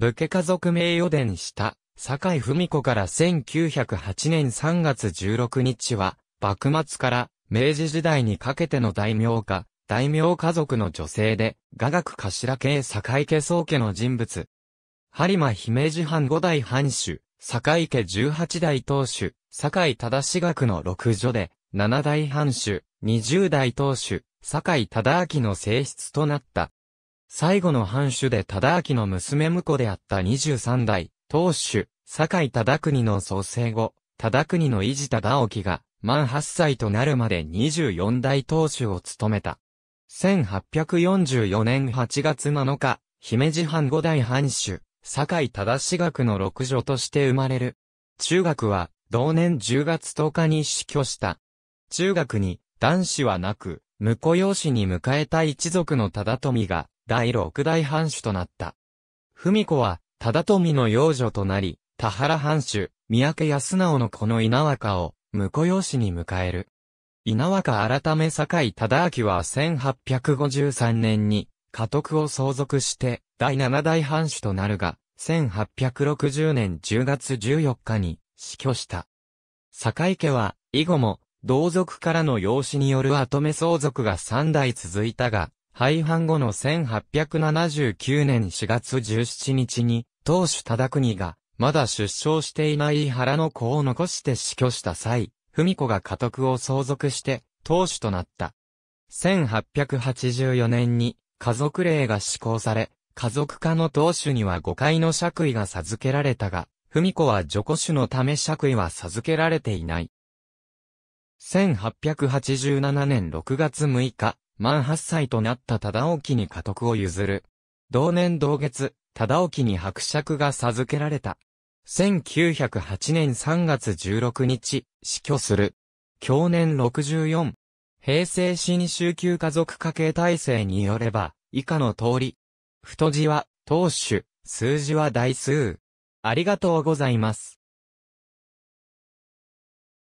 武家家族名誉伝した、坂井文子から1908年3月16日は、幕末から明治時代にかけての大名家、大名家族の女性で、雅楽頭系坂井家宗家の人物。播磨姫路藩五代藩主、坂井家十八代当主、坂井忠志学の六女で、七代藩主、二十代当主、坂井忠明の性質となった。最後の藩主で忠明の娘婿であった23代、当主、酒井忠国の創生後、忠国の維持忠興が、満8歳となるまで24代当主を務めた。1844年8月7日、姫路藩五代藩主、酒井忠志学の六女として生まれる。中学は、同年10月10日に死去した。中学に、男子はなく、婿養子に迎えた一族の忠富が、第六代藩主となった。文子は、忠富の養女となり、田原藩主、三宅康直のこの稲若を、婿養子に迎える。稲若改め坂井忠明は1853年に、家督を相続して、第七代藩主となるが、1860年10月14日に死去した。坂井家は、以後も、同族からの養子による後目相続が3代続いたが、廃藩後の1879年4月17日に、当主忠国が、まだ出生していない原の子を残して死去した際、文子が家督を相続して、当主となった。1884年に、家族令が施行され、家族化の当主には5回の爵位が授けられたが、文子は女子種のため爵位は授けられていない。1887年6月6日、満8歳となった忠興に家督を譲る。同年同月、忠興に伯爵が授けられた。1908年3月16日、死去する。去年64。平成新宗旧家族家系体制によれば、以下の通り。太字は、当主、数字は大数。ありがとうございます。